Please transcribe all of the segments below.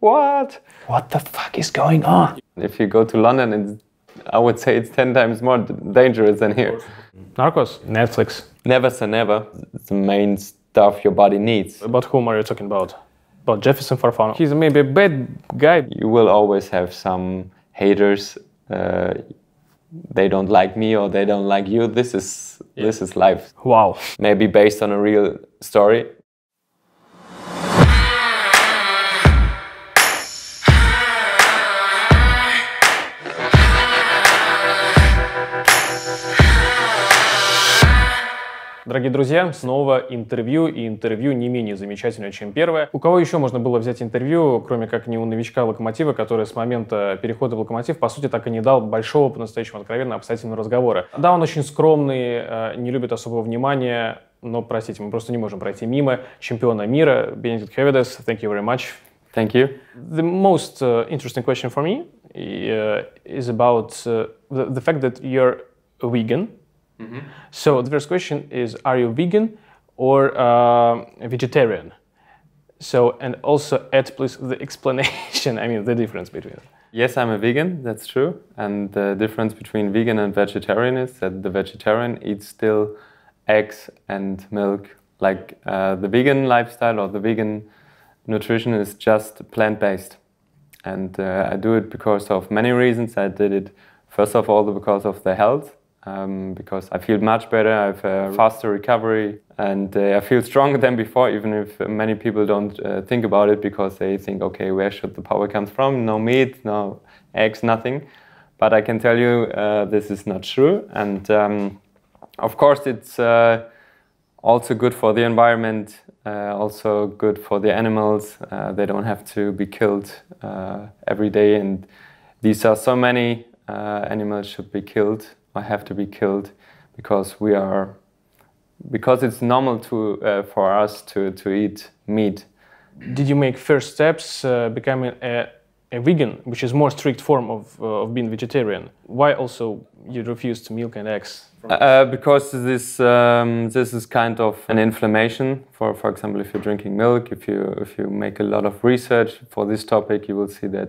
what? What the fuck is going on? If you go to London, I would say it's 10 times more dangerous than here. Narcos, Netflix. Never say never. It's the main stuff your body needs. About whom are you talking about? About Jefferson Farfano. He's maybe a bad guy. You will always have some haters. Uh, they don't like me or they don't like you. This is yeah. this is life. Wow. Maybe based on a real story, Дорогие друзья, снова интервью, и интервью не менее замечательное, чем первое. У кого еще можно было взять интервью, кроме как не у новичка Локомотива, который с момента перехода в Локомотив, по сути, так и не дал большого, по-настоящему откровенно обстоятельного разговора. Да, он очень скромный, э, не любит особого внимания, но, простите, мы просто не можем пройти мимо чемпиона мира Бенедикт Хеведес. Thank you very much. Thank you. The most uh, interesting question for me uh, is about uh, the, the fact that you're a vegan. Mm -hmm. So the first question is, are you vegan or uh, vegetarian? So, and also add please the explanation, I mean the difference between. Yes, I'm a vegan, that's true. And the difference between vegan and vegetarian is that the vegetarian eats still eggs and milk. Like uh, the vegan lifestyle or the vegan nutrition is just plant based. And uh, I do it because of many reasons. I did it first of all because of the health um, because I feel much better. I have a faster recovery and uh, I feel stronger than before, even if many people don't uh, think about it because they think, okay, where should the power come from? No meat, no eggs, nothing. But I can tell you uh, this is not true. And um, of course, it's uh, also good for the environment, uh, also good for the animals. Uh, they don't have to be killed every day. And these are so many animals should be killed have to be killed because we are because it's normal to uh, for us to to eat meat. Did you make first steps uh, becoming a, a vegan, which is more strict form of uh, of being vegetarian? Why also you refused milk and eggs? Uh, uh, because this um, this is kind of an inflammation. For for example, if you're drinking milk, if you if you make a lot of research for this topic, you will see that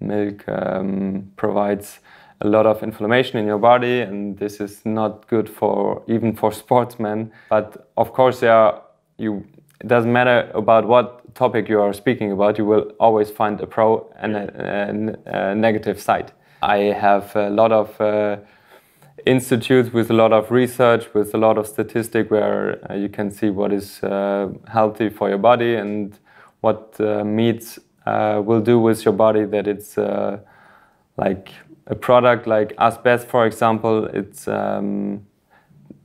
milk um, provides a lot of inflammation in your body, and this is not good for even for sportsmen. But of course, there are, you. It doesn't matter about what topic you are speaking about. You will always find a pro and a, a, a negative side. I have a lot of uh, institutes with a lot of research, with a lot of statistic, where uh, you can see what is uh, healthy for your body and what uh, meats uh, will do with your body. That it's like a product like Asbest, for example, it's um,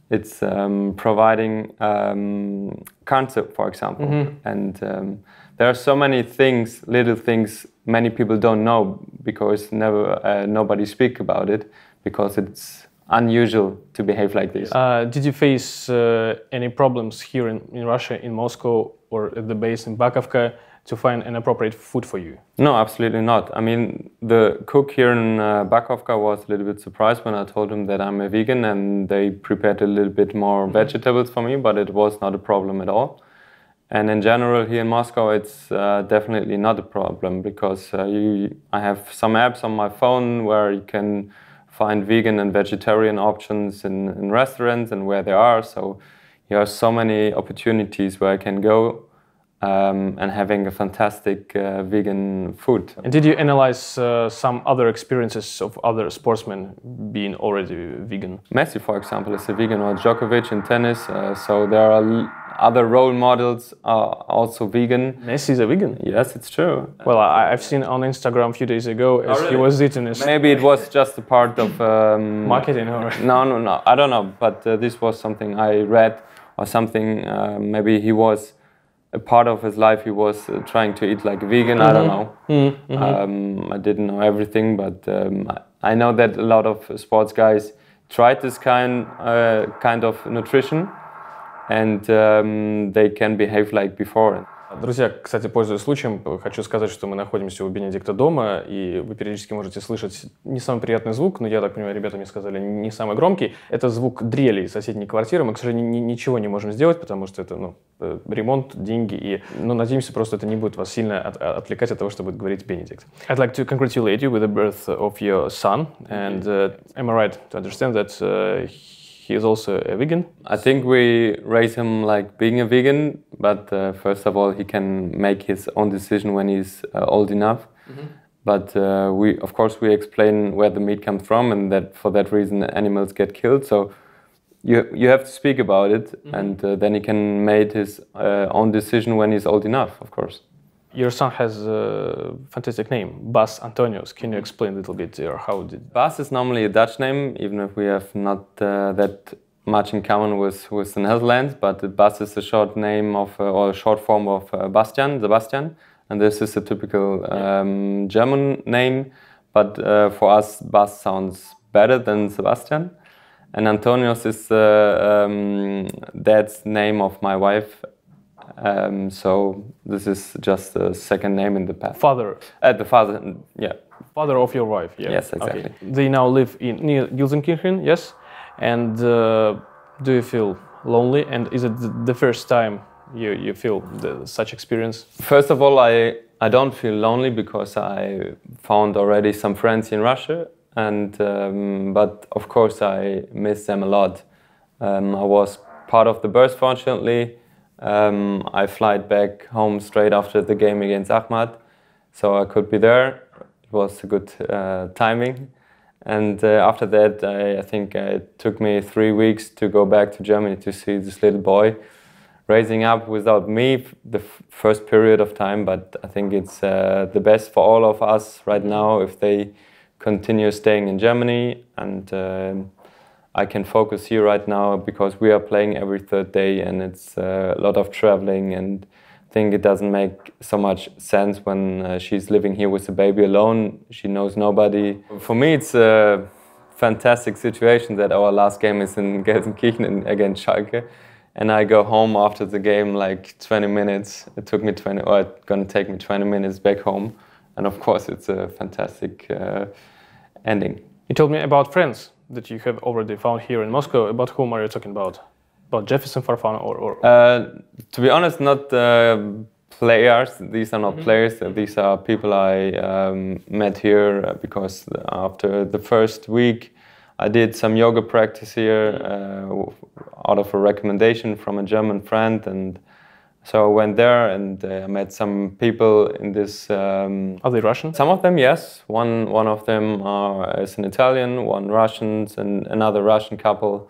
it's um, providing um, concept, for example, mm -hmm. and um, there are so many things, little things, many people don't know because never uh, nobody speak about it because it's unusual to behave like this. Uh, did you face uh, any problems here in, in Russia, in Moscow, or at the base in Bakovka? to find an appropriate food for you? No, absolutely not. I mean, the cook here in uh, Bakovka was a little bit surprised when I told him that I'm a vegan and they prepared a little bit more mm-hmm. vegetables for me, but it was not a problem at all. And in general, here in Moscow, it's uh, definitely not a problem because uh, you, I have some apps on my phone where you can find vegan and vegetarian options in, in restaurants and where they are. So there are so many opportunities where I can go um, and having a fantastic uh, vegan food. And did you analyze uh, some other experiences of other sportsmen being already vegan? Messi, for example, is a vegan, or Djokovic in tennis. Uh, so there are other role models are also vegan. Messi is a vegan. Yes, it's true. Well, I, have seen on Instagram a few days ago oh, as really? he was eating. His Maybe it was just a part of um, marketing, or no, no, no. I don't know, but uh, this was something I read or something. Uh, maybe he was a part of his life he was uh, trying to eat like vegan. Mm -hmm. I don't mm-hmm. know. Mm -hmm. um, I didn't know everything, but um, I know that a lot of sports guys tried this kind uh, kind of nutrition, and um, they can behave like before. Друзья, кстати, пользуясь случаем, хочу сказать, что мы находимся у Бенедикта дома, и вы периодически можете слышать не самый приятный звук, но я так понимаю, ребята мне сказали, не самый громкий. Это звук дрели соседней квартиры. Мы, к сожалению, ничего не можем сделать, потому что это ну, э, ремонт, деньги, и но надеемся, просто это не будет вас сильно от, а, отвлекать от того, что будет говорить Бенедикт. I'd like to congratulate you with the birth of your son, and uh, am I right to understand that uh, He is also a vegan. I think we raise him like being a vegan, but uh, first of all, he can make his own decision when he's uh, old enough. Mm -hmm. But uh, we, of course, we explain where the meat comes from, and that for that reason animals get killed. So you you have to speak about it, mm -hmm. and uh, then he can make his uh, own decision when he's old enough, of course. Your son has a fantastic name, Bas Antonius. Can you explain a little bit there? How did Bas is normally a Dutch name, even if we have not uh, that much in common with, with the Netherlands. But Bas is a short name of uh, or a short form of uh, Bastian, Sebastian, and this is a typical um, German name. But uh, for us, Bas sounds better than Sebastian. And Antonius is the uh, um, dad's name of my wife, um, so this is just the second name in the past. Father. Uh, the father, yeah. Father of your wife, yeah. Yes, exactly. Okay. They now live in near Gelsenkirchen, yes? And uh, do you feel lonely? And is it the first time you, you feel the, such experience? First of all, I, I don't feel lonely because I found already some friends in Russia. and um, But of course, I miss them a lot. Um, I was part of the birth, fortunately um, I flight back home straight after the game against Ahmad, so I could be there. It was a good uh, timing. And uh, after that, I, I think it took me three weeks to go back to Germany to see this little boy raising up without me the first period of time. But I think it's uh, the best for all of us right now if they continue staying in Germany and um, I can focus here right now because we are playing every third day and it's uh, a lot of traveling and I think it doesn't make so much sense when uh, she's living here with the baby alone. She knows nobody. For me, it's a fantastic situation that our last game is in Gelsenkirchen against Schalke. And I go home after the game, like 20 minutes. It took me 20, or it's gonna take me 20 minutes back home. And of course, it's a fantastic uh, ending. You told me about friends that you have already found here in Moscow? About whom are you talking about? About Jefferson Farfan or? or... Uh, to be honest, not uh, players. These are not mm -hmm. players. Uh, these are people I um, met here uh, because after the first week, I did some yoga practice here uh, out of a recommendation from a German friend and so I went there and uh, met some people in this. Um, are they Russian? Some of them, yes. One one of them are, uh, is an Italian, one Russian, and another Russian couple.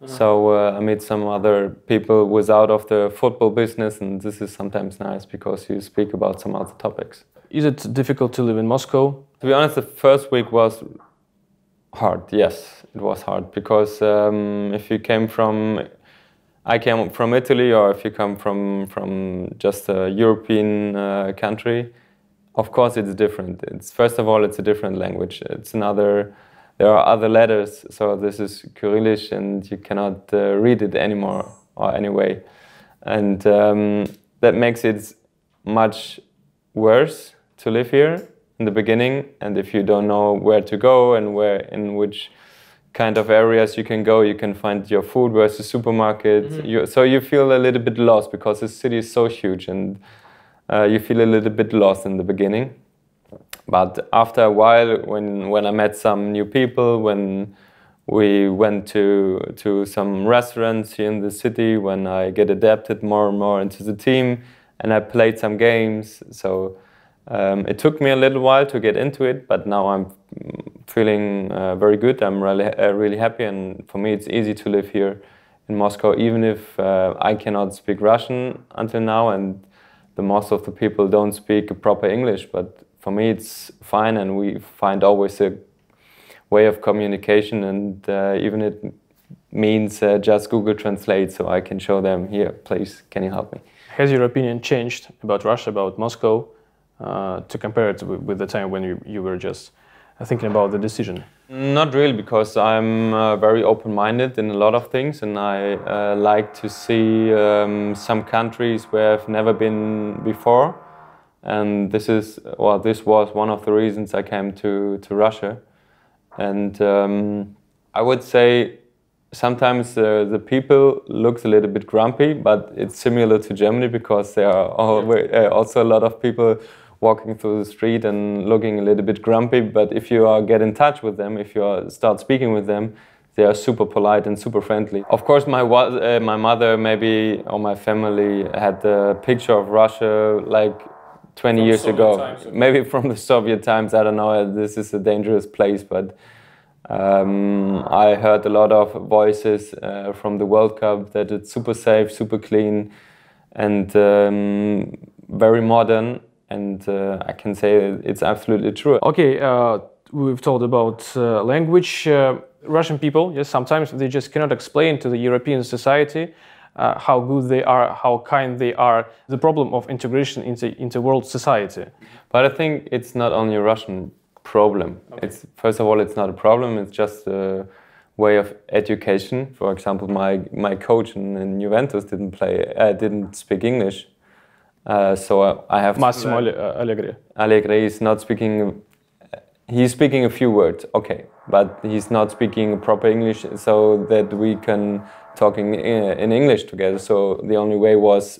Uh-huh. So uh, I meet some other people without of the football business, and this is sometimes nice because you speak about some other topics. Is it difficult to live in Moscow? To be honest, the first week was hard. Yes, it was hard because um, if you came from I came from Italy, or if you come from from just a European uh, country, of course it's different. It's first of all it's a different language. It's another. There are other letters, so this is Kyrillish and you cannot uh, read it anymore or anyway, and um, that makes it much worse to live here in the beginning. And if you don't know where to go and where in which kind of areas you can go. You can find your food. versus supermarkets. supermarket? Mm -hmm. you, so you feel a little bit lost because the city is so huge, and uh, you feel a little bit lost in the beginning. But after a while, when when I met some new people, when we went to to some restaurants here in the city, when I get adapted more and more into the team, and I played some games. So um, it took me a little while to get into it, but now I'm feeling uh, very good. I'm really, uh, really happy, and for me, it's easy to live here in Moscow, even if uh, I cannot speak Russian until now, and the most of the people don't speak proper English. But for me, it's fine, and we find always a way of communication, and uh, even it means uh, just Google Translate, so I can show them here. Please, can you help me? Has your opinion changed about Russia, about Moscow, uh, to compare it with the time when you, you were just thinking about the decision? Not really, because I'm uh, very open-minded in a lot of things, and I uh, like to see um, some countries where I've never been before, and this is well, this was one of the reasons I came to to Russia, and um, I would say sometimes uh, the people look a little bit grumpy, but it's similar to Germany because there are uh, also a lot of people walking through the street and looking a little bit grumpy. But if you get in touch with them, if you start speaking with them, they are super polite and super friendly. Of course, my uh, my mother maybe or my family had the picture of Russia like 20 from years Soviet ago. Times. Maybe from the Soviet times. I don't know. Uh, this is a dangerous place, but. Um, I heard a lot of voices uh, from the World Cup that it's super safe, super clean, and um, very modern and uh, I can say it's absolutely true. Okay, uh, we've talked about uh, language. Uh, Russian people, yes, sometimes they just cannot explain to the European society uh, how good they are, how kind they are. The problem of integration into into world society. But I think it's not only a Russian problem. Okay. It's first of all, it's not a problem. It's just a way of education. For example, my my coach in, in Juventus didn't play, uh, didn't speak English uh, so uh, I have Massimo uh, Allegri. Allegri is not speaking. Uh, he's speaking a few words, okay, but he's not speaking proper English, so that we can talk in, in English together. So the only way was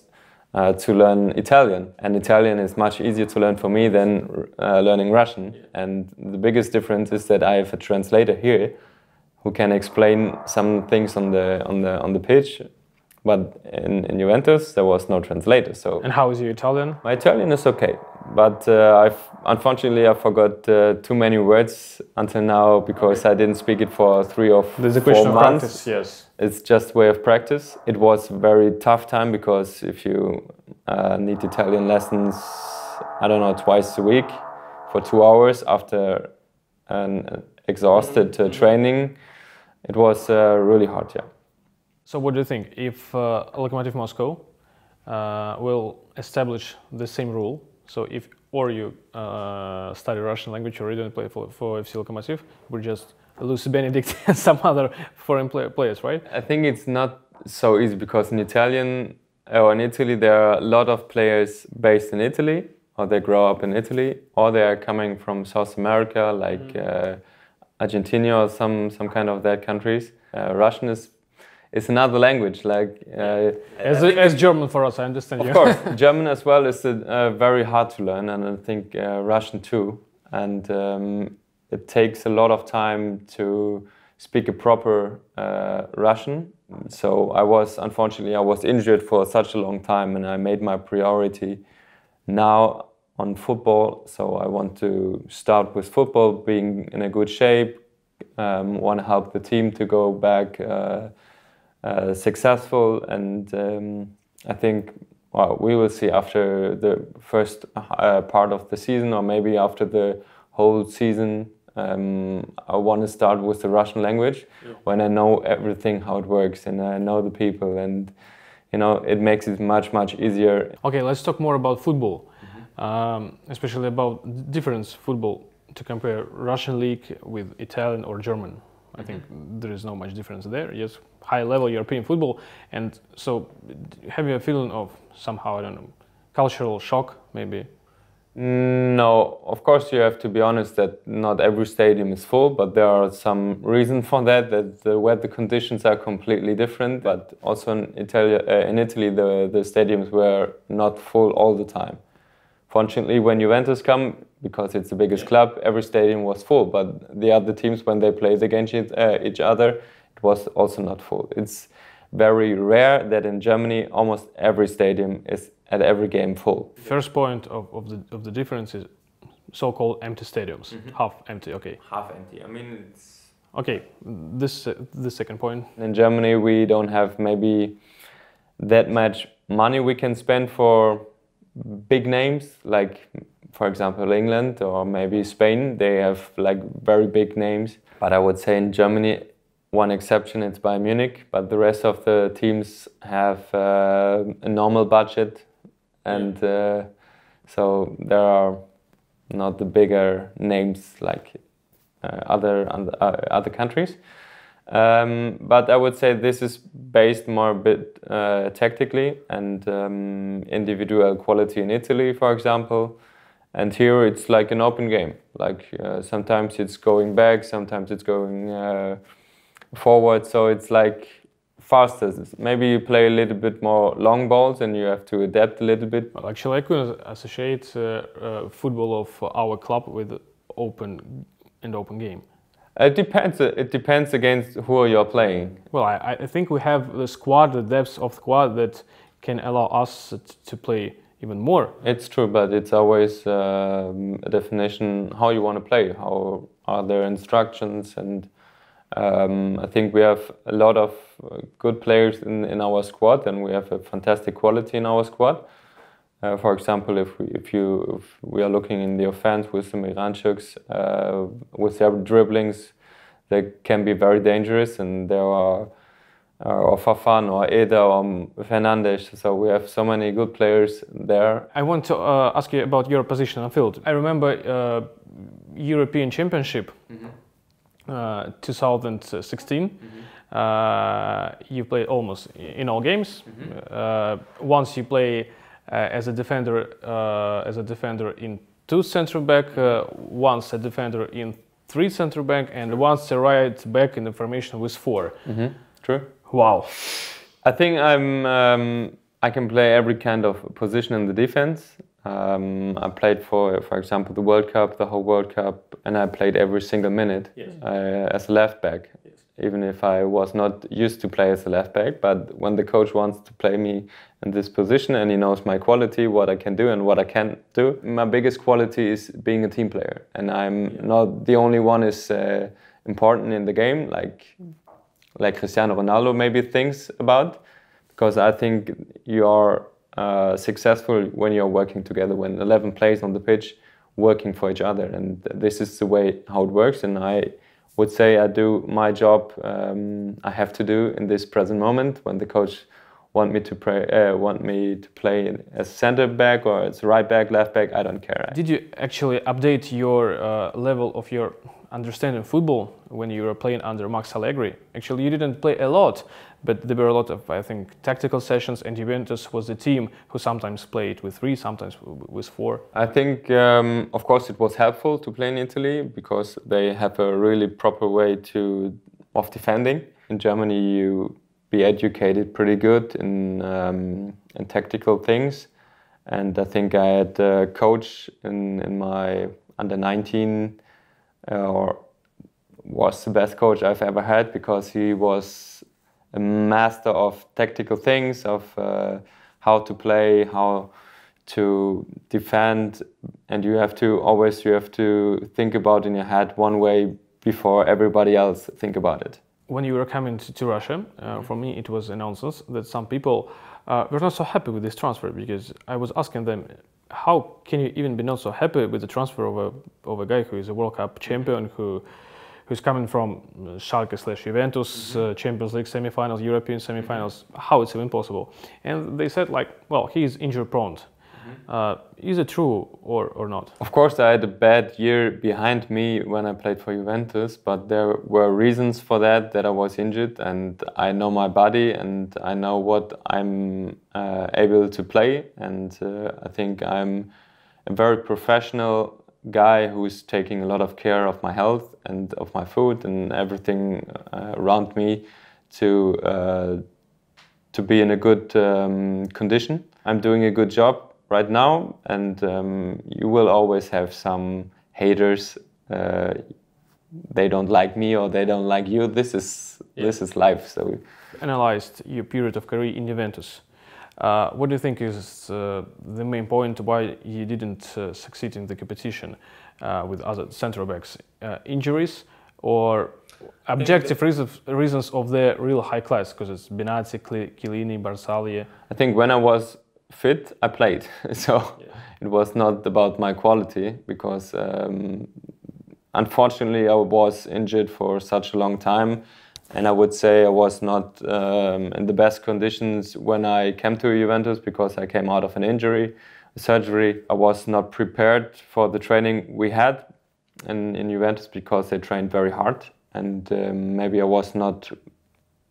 uh, to learn Italian, and Italian is much easier to learn for me than uh, learning Russian. And the biggest difference is that I have a translator here, who can explain some things on the on the on the pitch but in, in Juventus, there was no translator. So. And how is your Italian? My Italian is okay, but uh, I unfortunately I forgot uh, too many words until now because I didn't speak it for three or There's a question months. Of practice, yes, it's just way of practice. It was very tough time because if you uh, need Italian lessons, I don't know twice a week for two hours after an uh, exhausted uh, training, it was uh, really hard. Yeah. So what do you think? If uh, Lokomotiv Moscow uh, will establish the same rule, so if or you uh, study Russian language or you don't play for, for FC Lokomotiv, we're just Lucy Benedict and some other foreign play players, right? I think it's not so easy because in Italian or in Italy there are a lot of players based in Italy or they grow up in Italy or they are coming from South America like mm. uh, Argentina or some some kind of that countries. Uh, Russian is it's another language. Like uh, as, as German for us, I understand. Of you. course, German as well is uh, uh, very hard to learn, and I think uh, Russian too. And um, it takes a lot of time to speak a proper uh, Russian. So I was unfortunately I was injured for such a long time, and I made my priority now on football. So I want to start with football, being in a good shape. Um, want to help the team to go back uh, successful. And um, I think well, we will see after the first uh, part of the season, or maybe after the whole season. Um, I want to start with the Russian language yeah. when I know everything how it works and I know the people and you know it makes it much much easier. Okay, let's talk more about football, mm -hmm. um, especially about difference football to compare Russian league with Italian or German. I mm-hmm. think there is no much difference there. Yes, high level European football, and so have you a feeling of somehow I don't know cultural shock maybe? Mm, no, of course you have to be honest that not every stadium is full, but there are some reason for that. That the weather conditions are completely different, but also in Italy, uh, in Italy the the stadiums were not full all the time. Fortunately, when Juventus come, because it's the biggest club, every stadium was full. But the other teams, when they played against uh, each other, it was also not full. It's very rare that in Germany almost every stadium is at every game full. First point of, of, the, of the difference is so-called empty stadiums, mm -hmm. half empty. Okay. Half empty. I mean, it's okay. This uh, the second point. In Germany, we don't have maybe that much money we can spend for big names like for example, England or maybe Spain, they have like very big names. But I would say in Germany, one exception it's Bayern Munich, but the rest of the teams have uh, a normal budget, and uh, so there are not the bigger names like uh, other uh, other countries. Um, but I would say this is based more a bit uh, tactically and um, individual quality in Italy, for example. And here it's like an open game. Like uh, sometimes it's going back, sometimes it's going uh, forward. So it's like faster. Maybe you play a little bit more long balls and you have to adapt a little bit. Well, actually, I could associate uh, uh, football of our club with open and open game. It depends. Uh, it depends against who you're playing. Well, I, I think we have the squad, the depth of squad that can allow us to play even more. It's true, but it's always um, a definition how you want to play. How are there instructions? And um, I think we have a lot of uh, good players in, in our squad, and we have a fantastic quality in our squad. Uh, for example, if we if you if we are looking in the offense with some Iranchuks, uh, with their dribblings, they can be very dangerous, and there are or Fafan or Eda or Fernandes. So we have so many good players there. I want to uh, ask you about your position on field. I remember uh, European Championship mm -hmm. uh, 2016. Mm -hmm. Uh, you played almost in all games. Mm -hmm. once you play uh, as a defender, as a defender in two central back, once a defender in three central back, and once a right back in the formation with 4 mm-hmm. True. Wow. I think I'm. Um, I can play every kind of position in the defense. Um, I played for, for example, the World Cup, the whole World Cup, and I played every single minute yes. uh, as a left back. Yes. Even if I was not used to play as a left back, but when the coach wants to play me in this position and he knows my quality, what I can do and what I can't do, my biggest quality is being a team player. And I'm yeah. not the only one is uh, important in the game. Like like Cristiano Ronaldo maybe thinks about, because I think you are uh, successful when you're working together, when 11 players on the pitch working for each other, and this is the way how it works. And I would say I do my job um, I have to do in this present moment when the coach want me to play uh, want me to play as center back or as right back, left back. I don't care. Did you actually update your uh, level of your understanding football when you were playing under Max Allegri. Actually, you didn't play a lot, but there were a lot of, I think, tactical sessions, and Juventus was the team who sometimes played with three, sometimes with four. I think, um, of course, it was helpful to play in Italy because they have a really proper way to of defending. In Germany, you be educated pretty good in, um, in tactical things. And I think I had a coach in, in my under 19 or was the best coach I've ever had because he was a master of tactical things, of uh, how to play, how to defend, and you have to always you have to think about in your head one way before everybody else think about it. When you were coming to, Russia, uh, mm-hmm. for me it was a nonsense that some people uh, were not so happy with this transfer because I was asking them how can you even be not so happy with the transfer of a, of a guy who is a World Cup champion, who who's coming from Schalke slash Juventus, mm-hmm. uh, Champions League semifinals, European semifinals? How it's even possible? And they said like, well, he's injury prone. Mm-hmm. Uh, is it true or, or not? Of course, I had a bad year behind me when I played for Juventus, but there were reasons for that, that I was injured, and I know my body and I know what I'm uh, able to play. And uh, I think I'm a very professional guy who's taking a lot of care of my health and of my food and everything uh, around me to uh, to be in a good um, condition. I'm doing a good job right now, and um, you will always have some haters. Uh, they don't like me or they don't like you. This is yeah. this is life. So, analyzed your period of career in Juventus. Uh, what do you think is uh, the main point why you didn't uh, succeed in the competition uh, with other central backs? Uh, injuries or objective reasons, of the real high class? Because it's Benazzi, Chiellini, Barzagli. I think when I was fit, I played. so yeah. it was not about my quality because um, unfortunately I was injured for such a long time. And I would say I was not um, in the best conditions when I came to Juventus because I came out of an injury, surgery. I was not prepared for the training we had in, in Juventus because they trained very hard. And um, maybe I was not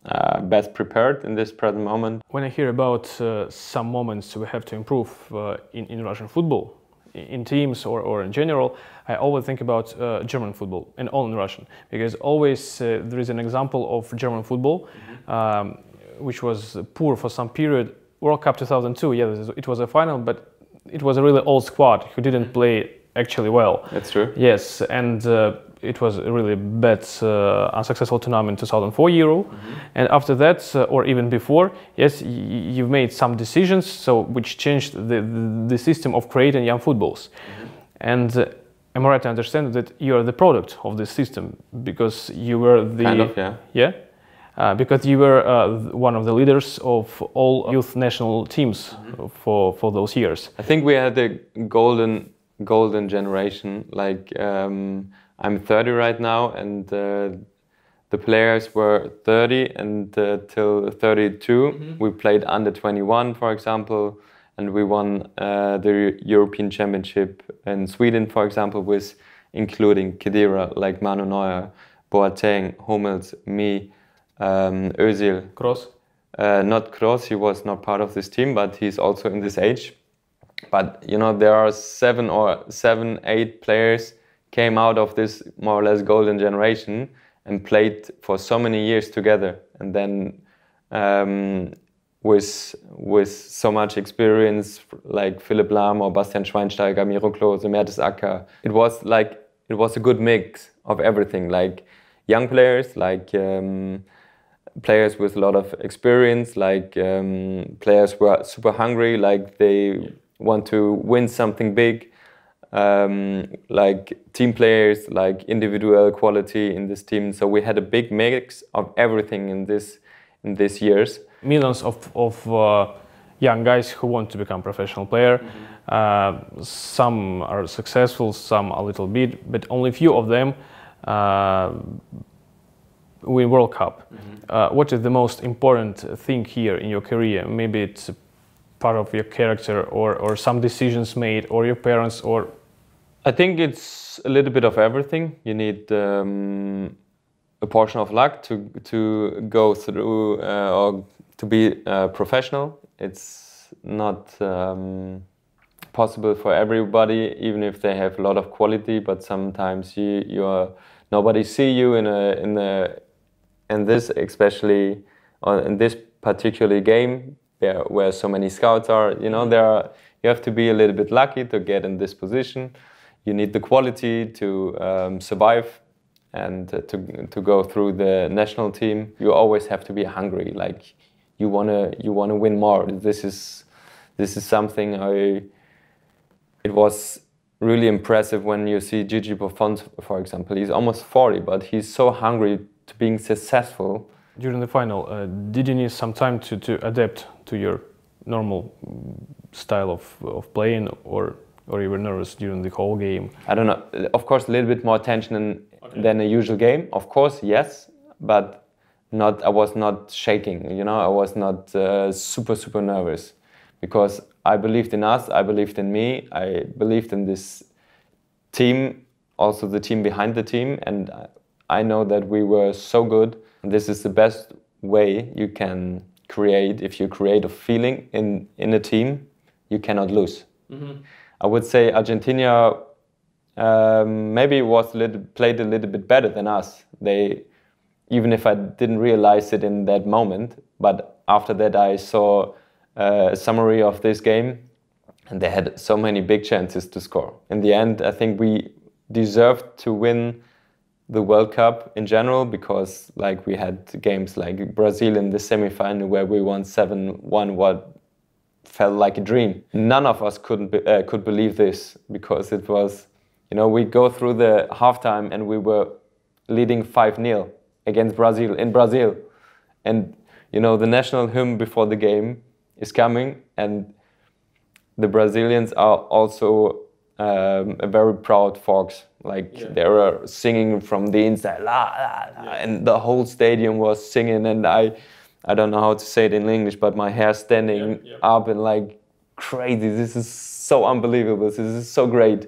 uh, best prepared in this present moment. When I hear about uh, some moments we have to improve uh, in, in Russian football, in teams or, or in general, I always think about uh, German football and all in Russian because always uh, there is an example of German football mm -hmm. um, which was poor for some period. World Cup 2002, yeah, it was a final, but it was a really old squad who didn't mm-hmm. play actually well. That's true. Yes, and uh, it was really bad, uh, unsuccessful tournament 2004 Euro. Mm -hmm. And after that, uh, or even before, yes, you've made some decisions, so which changed the, the, system of creating young footballs. Mm -hmm. And uh, am I right to understand that you are the product of this system because you were the kind of, yeah. yeah? Uh, because you were uh, one of the leaders of all youth national teams mm -hmm. for for those years. I think we had a golden golden generation, like um, I'm 30 right now, and uh, the players were 30 and uh, till 32. Mm -hmm. We played under 21, for example, and we won uh, the European Championship in Sweden, for example, with including Kedira, like Manu Neuer, Boateng, Hummels, me, um, Özil. Cross. Uh, not Cross. He was not part of this team, but he's also in this age. But you know there are seven or seven, eight players came out of this more or less golden generation and played for so many years together and then um, with with so much experience like Philipp Lahm or Bastian Schweinsteiger, Miro Klose, Mertesacker. It was like it was a good mix of everything, like young players, like um, players with a lot of experience, like um, players who are super hungry, like they yeah. want to win something big, um, like team players, like individual quality in this team. So we had a big mix of everything in this in these years. Millions of of uh, young guys who want to become professional player. Mm -hmm. uh, some are successful, some a little bit, but only few of them uh, win World Cup. Mm -hmm. what is the most important thing here in your career? Maybe it's part of your character or, or some decisions made or your parents or i think it's a little bit of everything you need um, a portion of luck to to go through uh, or to be uh, professional it's not um, possible for everybody even if they have a lot of quality but sometimes you you are nobody see you in a in a in this especially in this particular game where so many scouts are. You know, there are, you have to be a little bit lucky to get in this position. You need the quality to um, survive and uh, to to go through the national team. You always have to be hungry. Like you wanna you wanna win more. This is this is something I. It was really impressive when you see Gigi Buffon, for example. He's almost 40, but he's so hungry to being successful during the final, uh, did you need some time to, to adapt to your normal mm, style of, of playing or or you were nervous during the whole game? I don't know. Of course, a little bit more tension okay. than a usual game. Of course, yes, but not. I was not shaking. You know, I was not uh, super super nervous because I believed in us. I believed in me. I believed in this team, also the team behind the team, and I know that we were so good and this is the best way you can create if you create a feeling in in a team you cannot lose mm-hmm. i would say argentina um, maybe was a little, played a little bit better than us they even if i didn't realize it in that moment but after that i saw uh, a summary of this game and they had so many big chances to score in the end i think we deserved to win the World Cup in general because like we had games like Brazil in the semifinal where we won 7-1 what felt like a dream. None of us couldn't be, uh, could believe this because it was you know we go through the halftime and we were leading 5-0 against Brazil in Brazil and you know the national hymn before the game is coming and the Brazilians are also um, very proud fox, Like yeah. they were singing from the inside, la, la, la, yeah. and the whole stadium was singing. And I, I don't know how to say it in English, but my hair standing yeah, up and like crazy. This is so unbelievable. This is so great.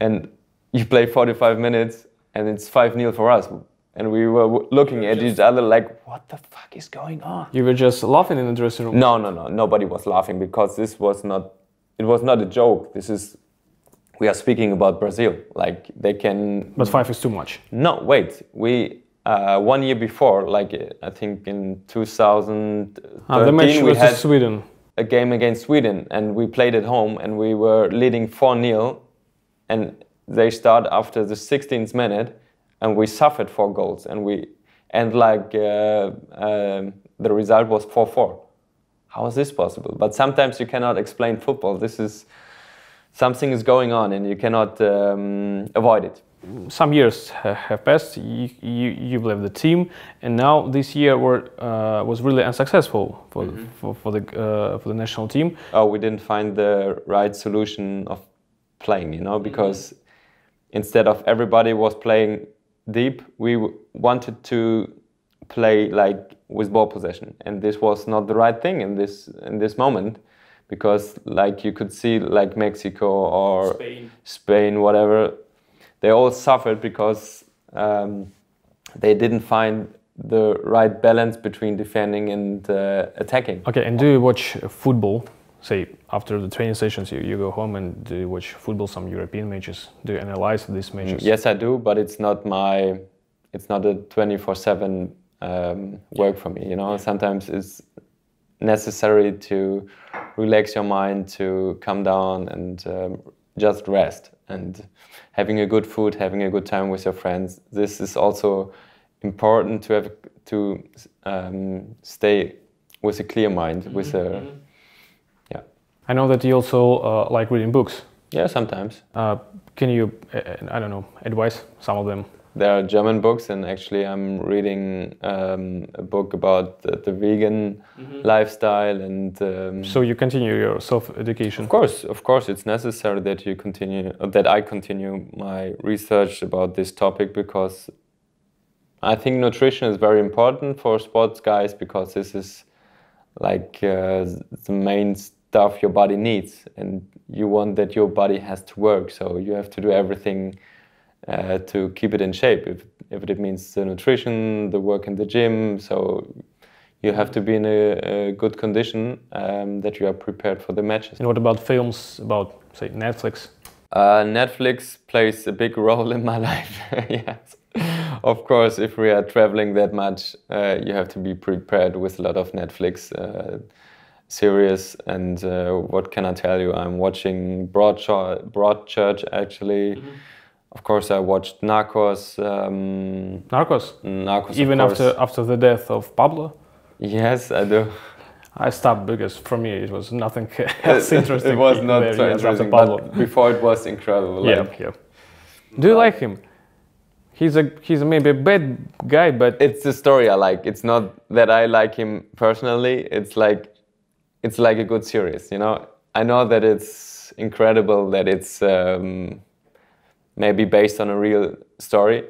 And you play 45 minutes, and it's five 0 for us. And we were looking we were at each other like, what the fuck is going on? You were just laughing in the dressing room. No, no, no. Nobody was laughing because this was not. It was not a joke. This is we are speaking about Brazil. Like they can. But five is too much. No, wait. We uh, one year before, like I think in 2013, ah, we had Sweden. a game against Sweden, and we played at home, and we were leading four 0 and they start after the 16th minute, and we suffered four goals, and we and like uh, uh, the result was four four. How is this possible? But sometimes you cannot explain football. This is something is going on and you cannot um, avoid it. Some years have passed, you, you, you've left the team, and now this year were, uh, was really unsuccessful for, mm -hmm. for, for, the, uh, for the national team. Oh, we didn't find the right solution of playing, you know, mm-hmm. because instead of everybody was playing deep, we wanted to play like with ball possession, and this was not the right thing in this in this moment because like you could see like Mexico or Spain, Spain whatever, they all suffered because um, they didn't find the right balance between defending and uh, attacking. Okay, and do you watch football? Say after the training sessions, you, you go home and do you watch football, some European matches? Do you analyze these mm, matches? Yes, I do, but it's not my, it's not a twenty four seven um, work for me. You know, sometimes it's necessary to relax your mind to come down and um, just rest and having a good food having a good time with your friends this is also important to have to um, stay with a clear mind mm -hmm. with a mm-hmm. yeah i know that you also uh, like reading books yeah sometimes uh, can you uh, i don't know advise some of them there are German books, and actually, I'm reading um, a book about the, the vegan mm-hmm. lifestyle. And um, so you continue your self-education. Of course, of course, it's necessary that you continue that I continue my research about this topic because I think nutrition is very important for sports guys because this is like uh, the main stuff your body needs, and you want that your body has to work. So you have to do everything uh, to keep it in shape. If, if it means the nutrition, the work in the gym, so you have to be in a, a good condition um, that you are prepared for the matches. And what about films about, say, Netflix? Uh, Netflix plays a big role in my life, yes. of course, if we are traveling that much, uh, you have to be prepared with a lot of Netflix uh, series. And uh, what can I tell you? I'm watching Broadchurch, actually. Mm -hmm. Of course, I watched Narcos. Um, Narcos. Narcos. Even after after the death of Pablo. Yes, I do. I stopped because for me it was nothing else interesting. it was not so interesting. But before it was incredible. Like, yeah, yeah. Do you like him? He's a he's maybe a bad guy, but it's the story I like. It's not that I like him personally. It's like it's like a good series, you know. I know that it's incredible that it's um, maybe based on a real story,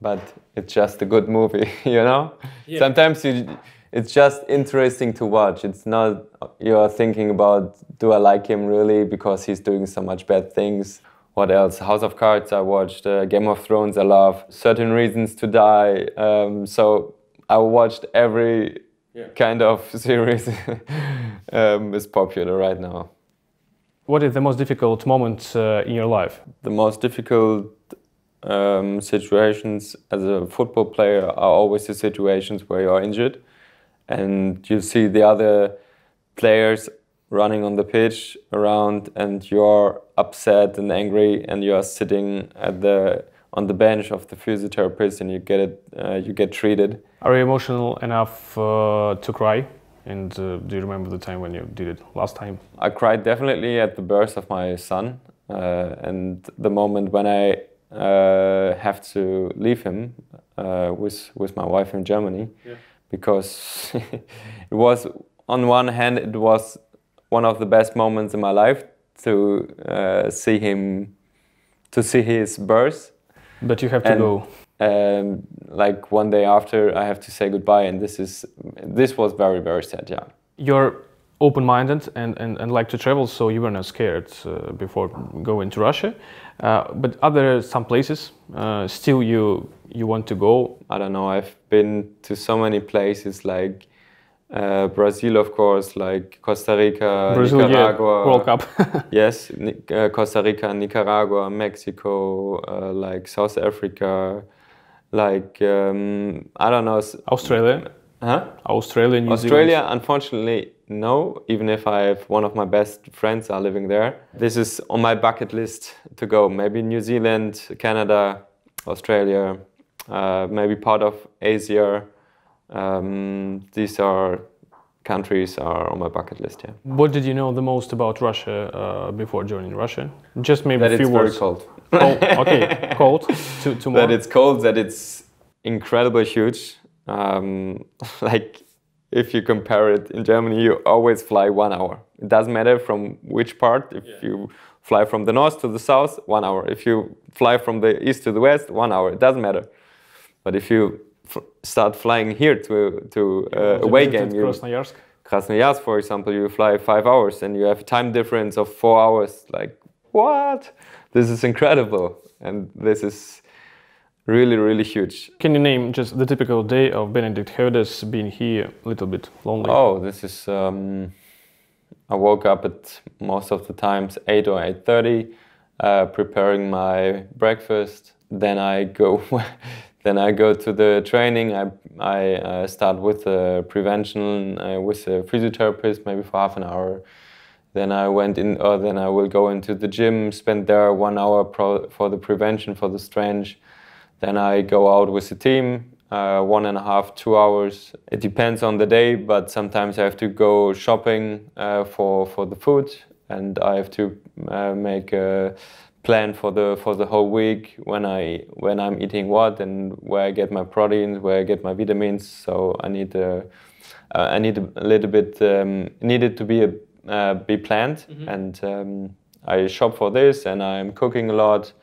but it's just a good movie, you know? Yeah. Sometimes you, it's just interesting to watch. It's not you're thinking about, do I like him really because he's doing so much bad things? What else? House of Cards I watched, uh, Game of Thrones I love, Certain Reasons to Die. Um, so I watched every yeah. kind of series um, is popular right now. What is the most difficult moment uh, in your life? The most difficult um, situations as a football player are always the situations where you are injured and you see the other players running on the pitch around and you're upset and angry and you are sitting at the on the bench of the physiotherapist and you get it uh, you get treated are you emotional enough uh, to cry and uh, do you remember the time when you did it last time? I cried definitely at the birth of my son uh, and the moment when I uh, have to leave him uh, with, with my wife in Germany yeah. because it was, on one hand, it was one of the best moments in my life to uh, see him, to see his birth. But you have to and go um, like one day after I have to say goodbye, and this is this was very very sad. Yeah, you're open-minded and, and, and like to travel, so you were not scared uh, before going to Russia. Uh, but are there some places uh, still you you want to go? I don't know. I've been to so many places like uh, Brazil, of course, like Costa Rica, Brazil, Nicaragua. Yeah, World Cup. yes, uh, Costa Rica, Nicaragua, Mexico, uh, like South Africa, like um, I don't know. Australia. Huh? Australia, New Australia, Zealand. unfortunately, no. Even if I have one of my best friends are living there, this is on my bucket list to go. Maybe New Zealand, Canada, Australia, uh, maybe part of Asia. Um, these are countries are on my bucket list. Yeah. What did you know the most about Russia uh, before joining Russia? Just maybe that a few it's words. Very cold. oh, okay, cold. Two, two more. that it's cold, that it's incredibly huge. Um, like if you compare it in Germany, you always fly one hour. It doesn't matter from which part. If yeah. you fly from the north to the south, one hour. If you fly from the east to the west, one hour. It doesn't matter. But if you start flying here to to uh, away game, you, Krasnoyarsk. Krasnoyarsk, for example, you fly five hours and you have a time difference of four hours. Like what? This is incredible, and this is really, really huge. Can you name just the typical day of Benedict? How does being here a little bit lonely? Oh, this is. Um, I woke up at most of the times eight or eight thirty, uh, preparing my breakfast. Then I go. then I go to the training. I, I uh, start with the prevention uh, with a physiotherapist, maybe for half an hour. Then I went in, or then I will go into the gym, spend there one hour for the prevention, for the strength then I go out with the team, uh, one and a half, two hours. It depends on the day, but sometimes I have to go shopping uh, for for the food, and I have to uh, make a plan for the for the whole week when I when I'm eating what and where I get my proteins, where I get my vitamins. So I need uh, uh, I need a little bit um, needed to be a, uh, be planned, mm -hmm. and um, I shop for this, and I'm cooking a lot.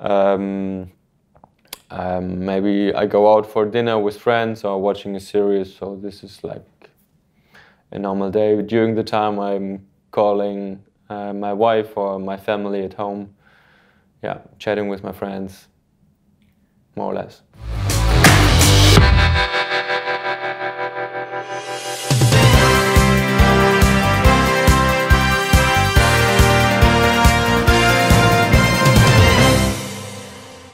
Um, um, maybe I go out for dinner with friends or watching a series. So this is like a normal day. During the time, I'm calling uh, my wife or my family at home. Yeah, chatting with my friends, more or less.